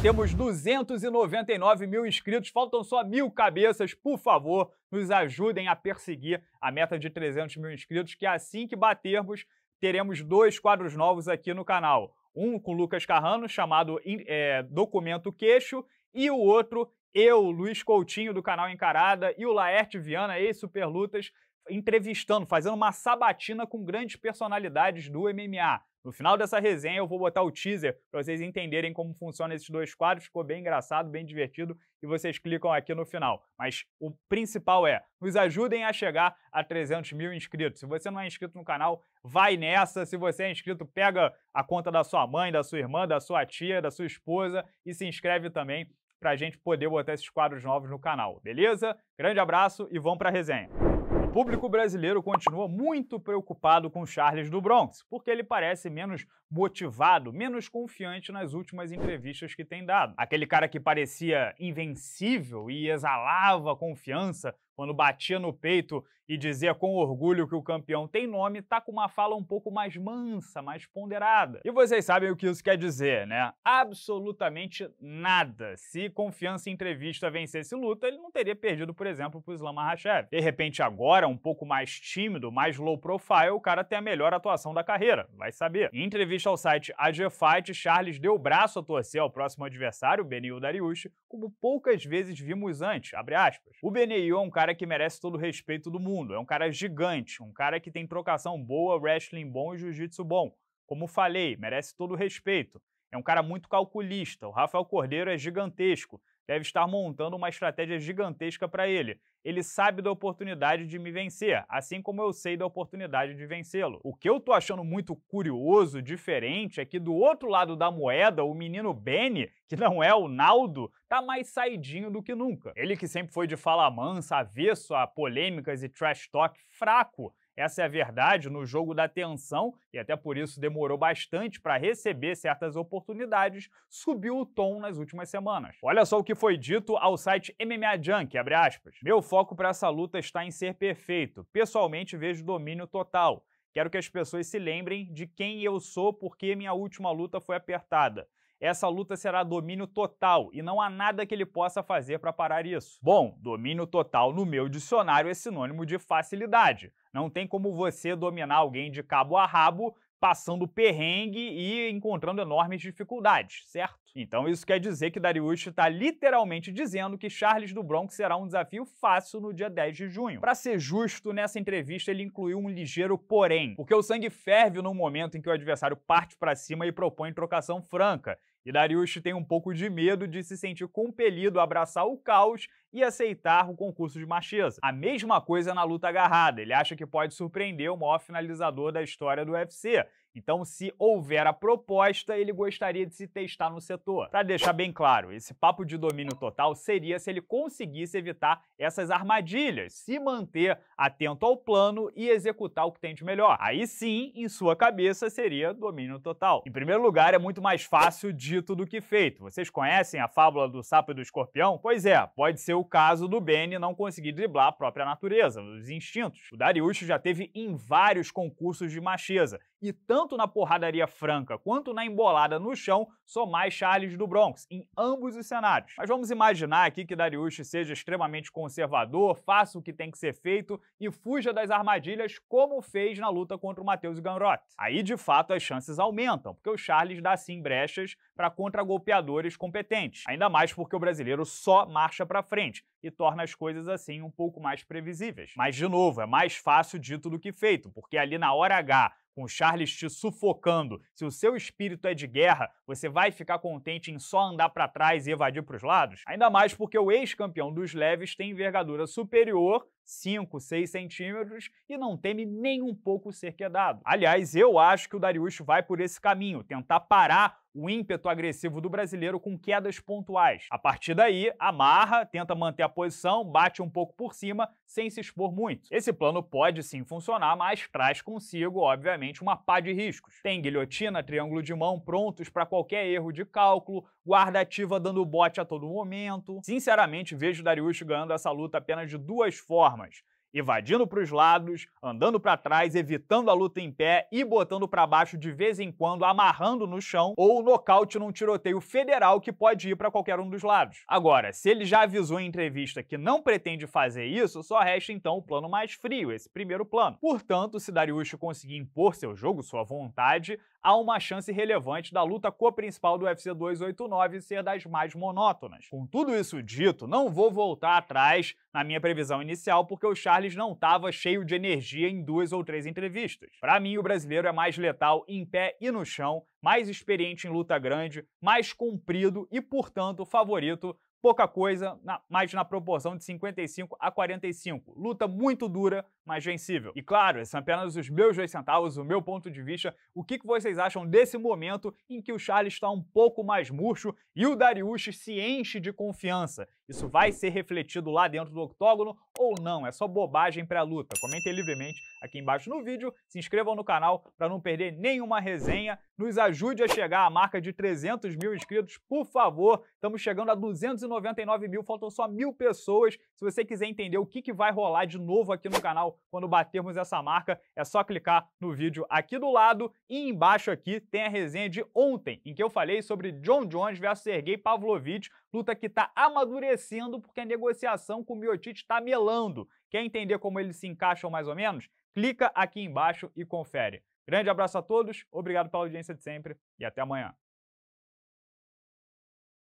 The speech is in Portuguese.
Batemos 299 mil inscritos, faltam só mil cabeças. Por favor, nos ajudem a perseguir a meta de 300 mil inscritos, que assim que batermos, teremos dois quadros novos aqui no canal. Um com Lucas Carrano, chamado é, Documento Queixo, e o outro, eu, Luiz Coutinho, do canal Encarada, e o Laerte Viana, ex-Superlutas, entrevistando, fazendo uma sabatina com grandes personalidades do MMA. No final dessa resenha eu vou botar o teaser para vocês entenderem como funciona esses dois quadros, ficou bem engraçado, bem divertido e vocês clicam aqui no final. Mas o principal é, nos ajudem a chegar a 300 mil inscritos. Se você não é inscrito no canal, vai nessa. Se você é inscrito, pega a conta da sua mãe, da sua irmã, da sua tia, da sua esposa e se inscreve também para a gente poder botar esses quadros novos no canal, beleza? Grande abraço e vamos para a resenha. O público brasileiro continua muito preocupado com Charles do Bronx, porque ele parece menos motivado, menos confiante nas últimas entrevistas que tem dado. Aquele cara que parecia invencível e exalava confiança quando batia no peito e dizia com orgulho que o campeão tem nome, tá com uma fala um pouco mais mansa, mais ponderada. E vocês sabem o que isso quer dizer, né? Absolutamente nada. Se confiança em entrevista vencesse luta, ele não teria perdido, por exemplo, pro Islam Makhachev. De repente, agora, um pouco mais tímido, mais low profile, o cara tem a melhor atuação da carreira, vai saber. Em entrevista ao site AG Fight, Charles deu o braço a torcer ao próximo adversário, Benio Dariushi, como poucas vezes vimos antes, O Benio é um cara cara que merece todo o respeito do mundo. É um cara gigante, um cara que tem trocação boa, wrestling bom e jiu-jitsu bom. Como falei, merece todo o respeito. É um cara muito calculista. O Rafael Cordeiro é gigantesco deve estar montando uma estratégia gigantesca para ele. Ele sabe da oportunidade de me vencer, assim como eu sei da oportunidade de vencê-lo. O que eu tô achando muito curioso, diferente, é que do outro lado da moeda, o menino Benny, que não é o Naldo, tá mais saidinho do que nunca. Ele que sempre foi de fala mansa, avesso a polêmicas e trash talk fraco, essa é a verdade no jogo da tensão, e até por isso demorou bastante para receber certas oportunidades, subiu o tom nas últimas semanas. Olha só o que foi dito ao site MMA Junk, abre aspas. Meu foco para essa luta está em ser perfeito. Pessoalmente vejo domínio total. Quero que as pessoas se lembrem de quem eu sou porque minha última luta foi apertada essa luta será domínio total e não há nada que ele possa fazer para parar isso. Bom, domínio total no meu dicionário é sinônimo de facilidade. Não tem como você dominar alguém de cabo a rabo passando perrengue e encontrando enormes dificuldades, certo? Então isso quer dizer que Darius está literalmente dizendo que Charles do Bronx será um desafio fácil no dia 10 de junho. Para ser justo, nessa entrevista ele incluiu um ligeiro porém, porque o sangue ferve no momento em que o adversário parte para cima e propõe trocação franca, e Dariush tem um pouco de medo de se sentir compelido a abraçar o caos e aceitar o concurso de Machesa. A mesma coisa na luta agarrada, ele acha que pode surpreender o maior finalizador da história do UFC, então, se houver a proposta, ele gostaria de se testar no setor. Para deixar bem claro, esse papo de domínio total seria se ele conseguisse evitar essas armadilhas, se manter atento ao plano e executar o que tem de melhor. Aí sim, em sua cabeça, seria domínio total. Em primeiro lugar, é muito mais fácil dito do que feito. Vocês conhecem a fábula do sapo e do escorpião? Pois é, pode ser o caso do Benny não conseguir driblar a própria natureza, os instintos. O Darius já teve em vários concursos de macheza e tanto tanto na porradaria franca quanto na embolada no chão, sou mais Charles do Bronx, em ambos os cenários. Mas vamos imaginar aqui que Darius seja extremamente conservador, faça o que tem que ser feito e fuja das armadilhas como fez na luta contra o Matheus Ganrot. Aí, de fato, as chances aumentam, porque o Charles dá sim brechas para contragolpeadores competentes. Ainda mais porque o brasileiro só marcha para frente e torna as coisas assim um pouco mais previsíveis. Mas, de novo, é mais fácil dito do que feito, porque ali na hora H, com o Charles te sufocando, se o seu espírito é de guerra, você vai ficar contente em só andar para trás e evadir para os lados? Ainda mais porque o ex-campeão dos leves tem envergadura superior 5, 6 centímetros e não teme nem um pouco ser quedado. Aliás, eu acho que o Darius vai por esse caminho, tentar parar o ímpeto agressivo do brasileiro com quedas pontuais. A partir daí, amarra, tenta manter a posição, bate um pouco por cima, sem se expor muito. Esse plano pode sim funcionar, mas traz consigo, obviamente, uma pá de riscos. Tem guilhotina, triângulo de mão prontos para qualquer erro de cálculo, guarda ativa dando bote a todo momento. Sinceramente, vejo Darius ganhando essa luta apenas de duas formas evadindo para os lados, andando para trás, evitando a luta em pé e botando para baixo de vez em quando, amarrando no chão ou nocaute num tiroteio federal que pode ir para qualquer um dos lados. Agora, se ele já avisou em entrevista que não pretende fazer isso, só resta então o plano mais frio, esse primeiro plano. Portanto, se Dariush conseguir impor seu jogo, sua vontade, há uma chance relevante da luta co-principal do UFC 289 ser das mais monótonas. Com tudo isso dito, não vou voltar atrás na minha previsão inicial porque o Charles não estava cheio de energia em duas ou três entrevistas. Para mim, o brasileiro é mais letal em pé e no chão, mais experiente em luta grande, mais comprido e, portanto, favorito pouca coisa, na, mas na proporção de 55 a 45. Luta muito dura, mas vencível. E claro, esses são apenas os meus dois centavos, o meu ponto de vista. O que, que vocês acham desse momento em que o Charles está um pouco mais murcho e o Darius se enche de confiança? Isso vai ser refletido lá dentro do octógono ou não? É só bobagem para a luta? Comentem livremente aqui embaixo no vídeo, se inscrevam no canal para não perder nenhuma resenha, nos ajude a chegar à marca de 300 mil inscritos, por favor. Estamos chegando a 299 mil, faltam só mil pessoas. Se você quiser entender o que, que vai rolar de novo aqui no canal quando batermos essa marca, é só clicar no vídeo aqui do lado e embaixo aqui tem a resenha de ontem, em que eu falei sobre John Jones versus Sergei Pavlovich, luta que está amadurecendo acontecendo porque a negociação com o Miotite está melando. Quer entender como eles se encaixam mais ou menos? Clica aqui embaixo e confere. Grande abraço a todos, obrigado pela audiência de sempre e até amanhã.